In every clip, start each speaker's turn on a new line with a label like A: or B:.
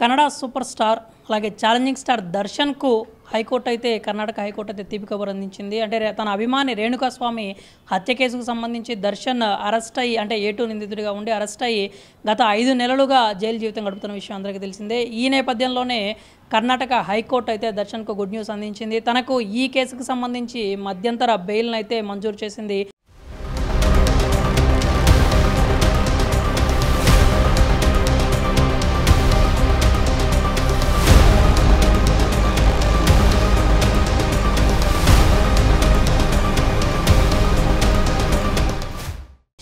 A: Kannada super star అలాగే challenging star దర్శన్కు high court అయితే కర్ణాటక హైకోర్టు అయితే తీపి కబురు అందించింది అంటే తన అభిమాని రేణుకాస్వామి హత్య కేసుకు సంబంధించి దర్శన్ అరెస్ట్ అయ్యి అంటే టూ నిందితుడిగా ఉండి అరెస్ట్ అయ్యి గత ఐదు నెలలుగా జైలు జీవితం గడుపుతున్న విషయం అందరికీ తెలిసిందే ఈ నేపథ్యంలోనే కర్ణాటక హైకోర్టు అయితే దర్శన్కు గుడ్ న్యూస్ అందించింది తనకు ఈ కేసుకు సంబంధించి మధ్యంతర బెయిల్ను అయితే మంజూరు చేసింది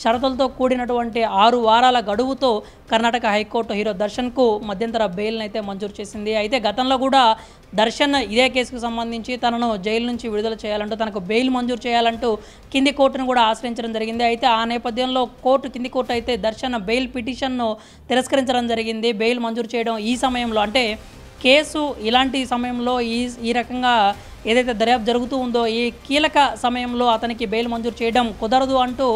A: షరతులతో కూడినటువంటి ఆరు వారాల గడువుతో కర్ణాటక హైకోర్టు హీరో దర్శన్కు మధ్యంతర బెయిల్ను అయితే మంజూరు చేసింది అయితే గతంలో కూడా దర్శన్ ఇదే కేసుకు సంబంధించి తనను జైలు నుంచి విడుదల చేయాలంటూ తనకు బెయిల్ మంజూరు చేయాలంటూ కింది కోర్టును కూడా ఆశ్రయించడం జరిగింది అయితే ఆ నేపథ్యంలో కోర్టు కింది కోర్టు అయితే దర్శన్ బెయిల్ పిటిషన్ను తిరస్కరించడం జరిగింది బెయిల్ మంజూరు చేయడం ఈ సమయంలో అంటే కేసు ఇలాంటి సమయంలో ఈ ఈ రకంగా ఏదైతే దర్యాప్తు జరుగుతూ ఉందో ఈ కీలక సమయంలో అతనికి బెయిల్ మంజూరు చేయడం కుదరదు అంటూ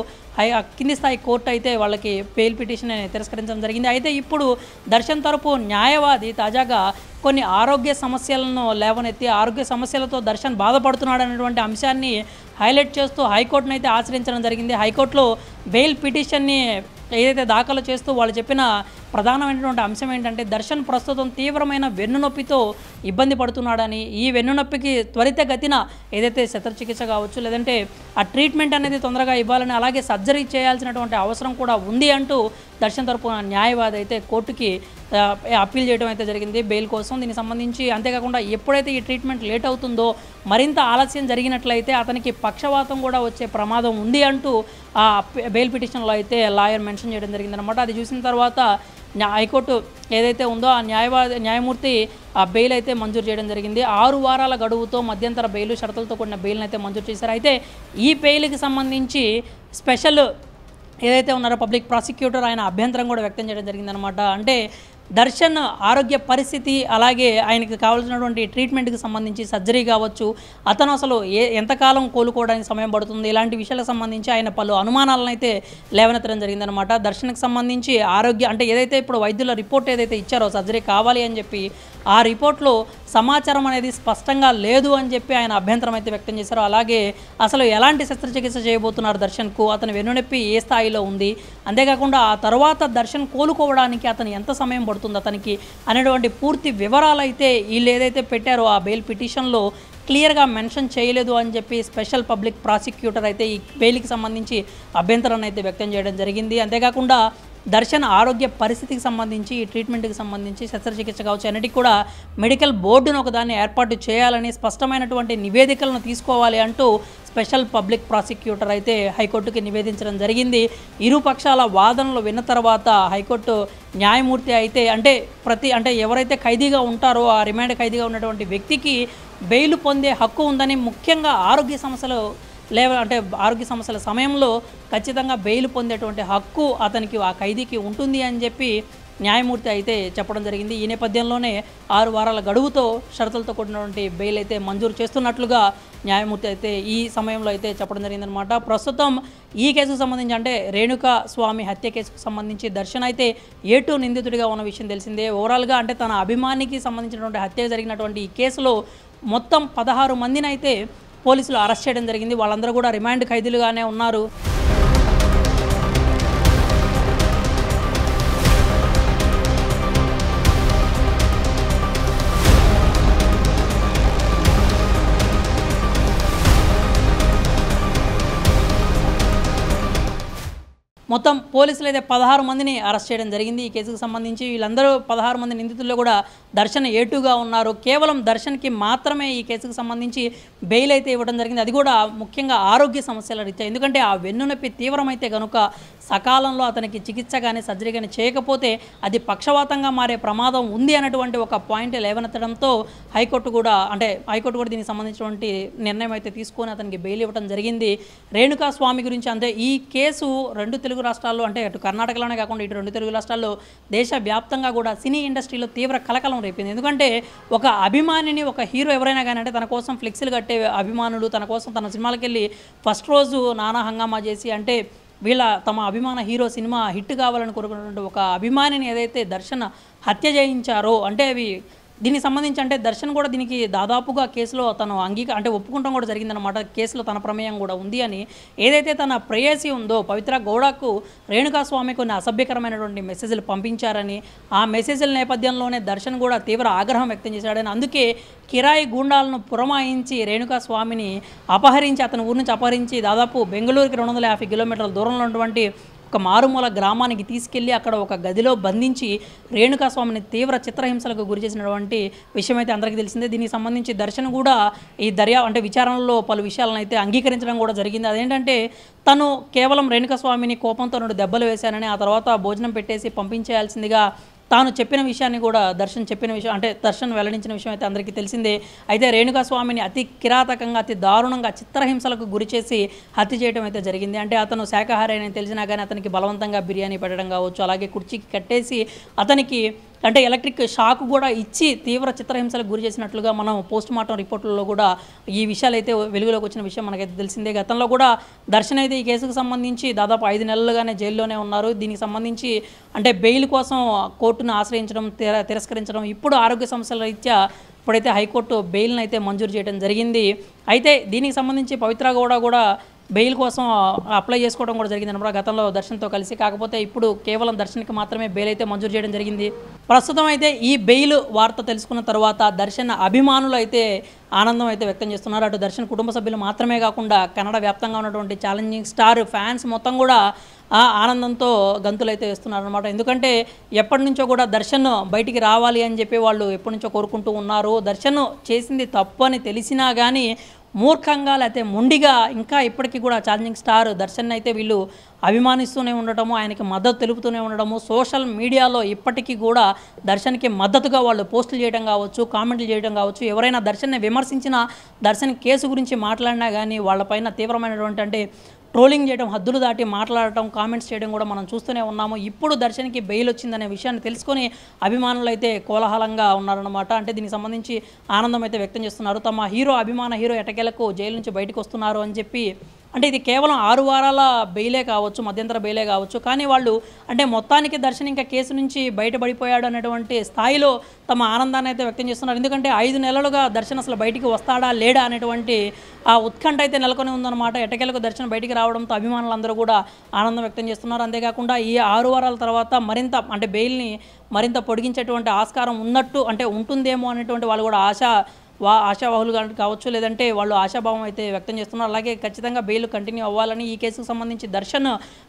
A: కింది స్థాయి కోర్టు అయితే వాళ్ళకి బెయిల్ పిటిషన్ తిరస్కరించడం జరిగింది అయితే ఇప్పుడు దర్శన్ తరపు న్యాయవాది తాజాగా కొన్ని ఆరోగ్య సమస్యలను లేవనెత్తి ఆరోగ్య సమస్యలతో దర్శన్ బాధపడుతున్నాడు అనేటువంటి అంశాన్ని హైలైట్ చేస్తూ హైకోర్టును అయితే ఆశ్రయించడం జరిగింది హైకోర్టులో బెయిల్ పిటిషన్ని ఏదైతే దాఖలు చేస్తూ వాళ్ళు చెప్పిన ప్రధానమైనటువంటి అంశం ఏంటంటే దర్శన్ ప్రస్తుతం తీవ్రమైన వెన్నునొప్పితో ఇబ్బంది పడుతున్నాడని ఈ వెన్నునొప్పికి త్వరితగతిన ఏదైతే శత్రచికిత్స కావచ్చు లేదంటే ఆ ట్రీట్మెంట్ అనేది తొందరగా ఇవ్వాలని అలాగే సర్జరీ చేయాల్సినటువంటి అవసరం కూడా ఉంది అంటూ దర్శన్ తరపున న్యాయవాది అయితే కోర్టుకి అప్పీల్ చేయడం అయితే జరిగింది బెయిల్ కోసం దీనికి సంబంధించి అంతేకాకుండా ఎప్పుడైతే ఈ ట్రీట్మెంట్ లేట్ అవుతుందో మరింత ఆలస్యం జరిగినట్లయితే అతనికి పక్షవాతం కూడా వచ్చే ప్రమాదం ఉంది అంటూ ఆ బెయిల్ పిటిషన్లో అయితే లాయర్ మెన్షన్ చేయడం జరిగిందనమాట అది చూసిన తర్వాత హైకోర్టు ఏదైతే ఉందో ఆ న్యాయవాది న్యాయమూర్తి ఆ బెయిల్ అయితే మంజూరు చేయడం జరిగింది ఆరు వారాల గడువుతో మధ్యంతర బెయిల్ షరతులతో కూడిన బెయిల్ని అయితే మంజూరు చేశారు అయితే ఈ బెయిల్కి సంబంధించి స్పెషల్ ఏదైతే ఉన్నారో పబ్లిక్ ప్రాసిక్యూటర్ ఆయన అభ్యంతరం కూడా వ్యక్తం చేయడం జరిగిందనమాట అంటే దర్శన్ ఆరోగ్య పరిస్థితి అలాగే ఆయనకి కావాల్సినటువంటి ట్రీట్మెంట్కి సంబంధించి సర్జరీ కావచ్చు అతను అసలు ఏ ఎంతకాలం కోలుకోవడానికి సమయం పడుతుంది ఇలాంటి విషయాలకు సంబంధించి ఆయన పలు అనుమానాలను అయితే లేవనెత్తడం జరిగిందనమాట దర్శన్కి సంబంధించి ఆరోగ్య అంటే ఏదైతే ఇప్పుడు వైద్యుల రిపోర్ట్ ఏదైతే ఇచ్చారో సర్జరీ కావాలి అని చెప్పి ఆ రిపోర్ట్లో సమాచారం అనేది స్పష్టంగా లేదు అని చెప్పి ఆయన అభ్యంతరం అయితే వ్యక్తం చేశారు అలాగే అసలు ఎలాంటి శస్త్రచికిత్స చేయబోతున్నారు దర్శన్కు అతని వెన్నునొప్పి ఏ స్థాయిలో ఉంది అంతేకాకుండా ఆ తర్వాత దర్శన్ కోలుకోవడానికి అతను ఎంత సమయం పడుతుంది అతనికి అనేటువంటి పూర్తి వివరాలు అయితే వీళ్ళు ఏదైతే పెట్టారో ఆ బెయిల్ పిటిషన్లో క్లియర్గా మెన్షన్ చేయలేదు అని చెప్పి స్పెషల్ పబ్లిక్ ప్రాసిక్యూటర్ అయితే ఈ బెయిల్కి సంబంధించి అభ్యంతరాన్ని అయితే వ్యక్తం చేయడం జరిగింది అంతేకాకుండా దర్శన్ ఆరోగ్య పరిస్థితికి సంబంధించి ఈ ట్రీట్మెంట్కి సంబంధించి శస్త్రచికిత్స కావచ్చు అన్నిటికీ కూడా మెడికల్ బోర్డును ఒకదాన్ని ఏర్పాటు చేయాలని స్పష్టమైనటువంటి నివేదికలను తీసుకోవాలి అంటూ స్పెషల్ పబ్లిక్ ప్రాసిక్యూటర్ అయితే హైకోర్టుకి నివేదించడం జరిగింది ఇరు పక్షాల వాదనలు విన్న తర్వాత హైకోర్టు న్యాయమూర్తి అయితే అంటే ప్రతి అంటే ఎవరైతే ఖైదీగా ఉంటారో ఆ రిమాండ్ ఖైదీగా ఉన్నటువంటి వ్యక్తికి బెయిల్ పొందే హక్కు ఉందని ముఖ్యంగా ఆరోగ్య సమస్యలు లేవ అంటే ఆరోగ్య సమస్యల సమయంలో ఖచ్చితంగా బెయిల్ పొందేటువంటి హక్కు అతనికి ఆ ఖైదీకి ఉంటుంది అని చెప్పి న్యాయమూర్తి అయితే చెప్పడం జరిగింది ఈ నేపథ్యంలోనే ఆరు వారాల గడువుతో షరతులతో కూడినటువంటి బెయిల్ అయితే మంజూరు చేస్తున్నట్లుగా న్యాయమూర్తి అయితే ఈ సమయంలో అయితే చెప్పడం జరిగిందనమాట ప్రస్తుతం ఈ కేసుకు సంబంధించి అంటే రేణుకా స్వామి హత్య కేసుకు సంబంధించి దర్శన్ అయితే ఏటూ నిందితుడిగా ఉన్న విషయం తెలిసిందే ఓవరాల్గా అంటే తన అభిమానికి సంబంధించినటువంటి హత్య జరిగినటువంటి ఈ కేసులో మొత్తం పదహారు మందినైతే పోలీసులు అరెస్ట్ చేయడం జరిగింది వాళ్ళందరూ కూడా రిమాండ్ ఖైదీలుగానే ఉన్నారు మొత్తం పోలీసులు అయితే పదహారు మందిని అరెస్ట్ చేయడం జరిగింది ఈ కేసుకు సంబంధించి వీళ్ళందరూ పదహారు మంది నిందితుల్లో కూడా దర్శన్ ఏటుగా ఉన్నారు కేవలం దర్శన్కి మాత్రమే ఈ కేసుకు సంబంధించి బెయిల్ అయితే ఇవ్వడం జరిగింది అది కూడా ముఖ్యంగా ఆరోగ్య సమస్యల రీత్యా ఎందుకంటే ఆ వెన్నునొప్పి తీవ్రమైతే కనుక సకాలంలో అతనికి చికిత్స కానీ సర్జరీ కానీ చేయకపోతే అది పక్షవాతంగా మారే ప్రమాదం ఉంది అన్నటువంటి ఒక పాయింట్ లేవనెత్తడంతో హైకోర్టు కూడా అంటే హైకోర్టు కూడా దీనికి సంబంధించినటువంటి నిర్ణయం అయితే తీసుకొని అతనికి బెయిల్ ఇవ్వడం జరిగింది రేణుకా స్వామి గురించి అంటే ఈ కేసు రెండు తెలుగు తెలుగు రాష్ట్రాల్లో అంటే అటు కర్ణాటకలోనే కాకుండా ఇటు రెండు తెలుగు రాష్ట్రాల్లో దేశవ్యాప్తంగా కూడా సినీ ఇండస్ట్రీలో తీవ్ర కలకలం రేపింది ఎందుకంటే ఒక అభిమానిని ఒక హీరో ఎవరైనా కానీ అంటే తన కోసం ఫ్లెక్సీలు కట్టే అభిమానులు తన కోసం తన సినిమాలకు వెళ్ళి ఫస్ట్ రోజు నానా హంగామా చేసి అంటే వీళ్ళ తమ అభిమాన హీరో సినిమా హిట్ కావాలని కోరుకున్నటువంటి ఒక అభిమానిని ఏదైతే దర్శన హత్య చేయించారో అంటే అవి దీనికి సంబంధించి అంటే దర్శన్ కూడా దీనికి దాదాపుగా కేసులో తను అంగీక అంటే ఒప్పుకుంటాం కూడా జరిగిందనమాట కేసులో తన ప్రమేయం కూడా ఉంది అని ఏదైతే తన ప్రేయసి ఉందో పవిత్ర గౌడకు రేణుకాస్వామి కొన్ని అసభ్యకరమైనటువంటి మెసేజ్లు పంపించారని ఆ మెసేజ్ల నేపథ్యంలోనే దర్శన్ కూడా తీవ్ర ఆగ్రహం వ్యక్తం చేశాడని అందుకే కిరాయి గూండాలను పురమాయించి రేణుకాస్వామిని అపహరించి అతని ఊరి నుంచి అపహరించి దాదాపు బెంగళూరుకి రెండు వందల యాభై కిలోమీటర్ల దూరంలో ఉన్నటువంటి ఒక మారుమూల గ్రామానికి తీసుకెళ్లి అక్కడ ఒక గదిలో బంధించి రేణుకాస్వామిని తీవ్ర చిత్రహింసలకు గురి చేసినటువంటి విషయం అయితే అందరికీ తెలిసిందే దీనికి సంబంధించి దర్శన్ కూడా ఈ దర్యా అంటే విచారణలో పలు విషయాలను అయితే అంగీకరించడం కూడా జరిగింది అదేంటంటే తను కేవలం రేణుకస్వామిని కోపంతో నుండి దెబ్బలు వేశానని ఆ తర్వాత భోజనం పెట్టేసి పంపించేయాల్సిందిగా తాను చెప్పిన విషయాన్ని కూడా దర్శన్ చెప్పిన విషయం అంటే దర్శన్ వెల్లడించిన విషయం అయితే అందరికీ తెలిసిందే అయితే రేణుకాస్వామిని అతి కిరాతకంగా అతి దారుణంగా చిత్రహింసలకు గురి చేసి హత్య చేయడం అయితే జరిగింది అంటే అతను శాఖాహారి అని తెలిసినా కానీ అతనికి బలవంతంగా బిర్యానీ పెట్టడం కావచ్చు అలాగే కుర్చీకి కట్టేసి అతనికి అంటే ఎలక్ట్రిక్ షాక్ కూడా ఇచ్చి తీవ్ర చిత్రహింసలకు గురి చేసినట్లుగా మనం పోస్ట్ మార్టం రిపోర్టులలో కూడా ఈ విషయాలు అయితే వెలుగులోకి వచ్చిన విషయం మనకైతే తెలిసిందే గతంలో కూడా దర్శన్ అయితే ఈ కేసుకు సంబంధించి దాదాపు ఐదు నెలలుగానే జైల్లోనే ఉన్నారు దీనికి సంబంధించి అంటే బెయిల్ కోసం కోర్టును ఆశ్రయించడం తిరస్కరించడం ఇప్పుడు ఆరోగ్య సమస్యల రీత్యా ఇప్పుడైతే హైకోర్టు బెయిల్ని అయితే మంజూరు చేయడం జరిగింది అయితే దీనికి సంబంధించి పవిత్ర గౌడ కూడా బెయిల్ కోసం అప్లై చేసుకోవడం కూడా జరిగింది అనమాట గతంలో దర్శన్తో కలిసి కాకపోతే ఇప్పుడు కేవలం దర్శన్కి మాత్రమే బెయిల్ అయితే మంజూరు చేయడం జరిగింది ప్రస్తుతం అయితే ఈ బెయిల్ వార్త తెలుసుకున్న తర్వాత దర్శన్ అభిమానులు అయితే ఆనందం అయితే వ్యక్తం చేస్తున్నారు అటు దర్శన్ కుటుంబ సభ్యులు మాత్రమే కాకుండా కన్నడ వ్యాప్తంగా ఉన్నటువంటి ఛాలెంజింగ్ స్టార్ ఫ్యాన్స్ మొత్తం కూడా ఆ ఆనందంతో గంతులైతే వేస్తున్నారు అనమాట ఎందుకంటే ఎప్పటి నుంచో కూడా దర్శన్ బయటికి రావాలి అని చెప్పి వాళ్ళు ఎప్పటి నుంచో కోరుకుంటూ ఉన్నారు దర్శన్ చేసింది తప్పు అని తెలిసినా కానీ మూర్ఖంగా లేకపోతే మొండిగా ఇంకా ఇప్పటికీ కూడా ఛాలెంజింగ్ స్టార్ దర్శన్ అయితే వీళ్ళు అభిమానిస్తూనే ఉండటము ఆయనకి మద్దతు తెలుపుతూనే ఉండడము సోషల్ మీడియాలో ఇప్పటికీ కూడా దర్శన్కి మద్దతుగా వాళ్ళు పోస్టులు చేయడం కావచ్చు కామెంట్లు చేయడం కావచ్చు ఎవరైనా దర్శన్ని విమర్శించిన దర్శన్ కేసు గురించి మాట్లాడినా కానీ వాళ్ళపైన తీవ్రమైనటువంటి అంటే ట్రోలింగ్ చేయడం హద్దులు దాటి మాట్లాడటం కామెంట్స్ చేయడం కూడా మనం చూస్తూనే ఉన్నాము ఇప్పుడు దర్శన్కి బెయిల్ వచ్చిందనే విషయాన్ని తెలుసుకొని అభిమానులు అయితే కోలాహలంగా ఉన్నారన్నమాట అంటే దీనికి సంబంధించి ఆనందం అయితే వ్యక్తం చేస్తున్నారు తమ హీరో అభిమాన హీరో ఎటకేలకు జైలు నుంచి బయటకు వస్తున్నారు అని చెప్పి అంటే ఇది కేవలం ఆరు వారాల బెయిలే కావచ్చు మధ్యంతర బెయిలే కావచ్చు కానీ వాళ్ళు అంటే మొత్తానికి దర్శన్ ఇంకా కేసు నుంచి బయటపడిపోయాడు అనేటువంటి స్థాయిలో తమ ఆనందాన్ని అయితే వ్యక్తం చేస్తున్నారు ఎందుకంటే ఐదు నెలలుగా దర్శన్ అసలు బయటికి వస్తాడా లేడా అనేటువంటి ఆ ఉత్కంఠ అయితే నెలకొని ఉందన్నమాట ఎటకేలకు దర్శనం బయటికి రావడంతో అభిమానులందరూ కూడా ఆనందం వ్యక్తం చేస్తున్నారు అంతేకాకుండా ఈ ఆరు వారాల తర్వాత మరింత అంటే బెయిల్ని మరింత పొడిగించేటువంటి ఆస్కారం ఉన్నట్టు అంటే ఉంటుందేమో అనేటువంటి వాళ్ళు కూడా ఆశ వా ఆశావాహులు కావచ్చు లేదంటే వాళ్ళు ఆశాభావం అయితే వ్యక్తం చేస్తున్నారు అలాగే ఖచ్చితంగా బెయిల్ కంటిన్యూ అవ్వాలని ఈ కేసుకు సంబంధించి దర్శన్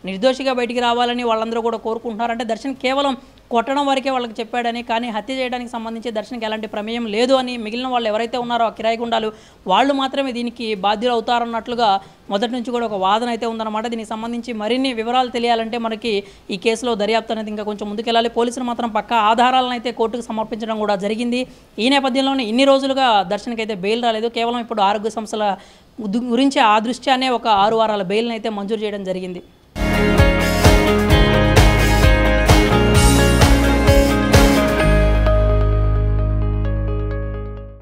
A: నిర్దోషిగా బయటికి రావాలని వాళ్ళందరూ కూడా కోరుకుంటున్నారు అంటే దర్శన్ కేవలం కొట్టడం వరకే వాళ్ళకి చెప్పాడని కానీ హత్య చేయడానికి సంబంధించి దర్శనకి ఎలాంటి ప్రమేయం లేదు అని మిగిలిన వాళ్ళు ఎవరైతే ఉన్నారో ఆ కిరాయి గుండాలు వాళ్ళు మాత్రమే దీనికి బాధ్యులు అవుతారన్నట్లుగా మొదటి నుంచి కూడా ఒక వాదన అయితే ఉందన్నమాట దీనికి సంబంధించి మరిన్ని వివరాలు తెలియాలంటే మనకి ఈ కేసులో దర్యాప్తు అనేది ఇంకా కొంచెం ముందుకెళ్ళాలి పోలీసులు మాత్రం పక్క ఆధారాలను అయితే కోర్టుకు సమర్పించడం కూడా జరిగింది ఈ నేపథ్యంలోనే ఇన్ని రోజులుగా దర్శన్కి అయితే బెయిల్ రాలేదు కేవలం ఇప్పుడు ఆరోగ్య సంస్థల గురించి ఆ దృష్ట్యానే ఒక ఆరు వారాల బెయిల్ని అయితే మంజూరు చేయడం జరిగింది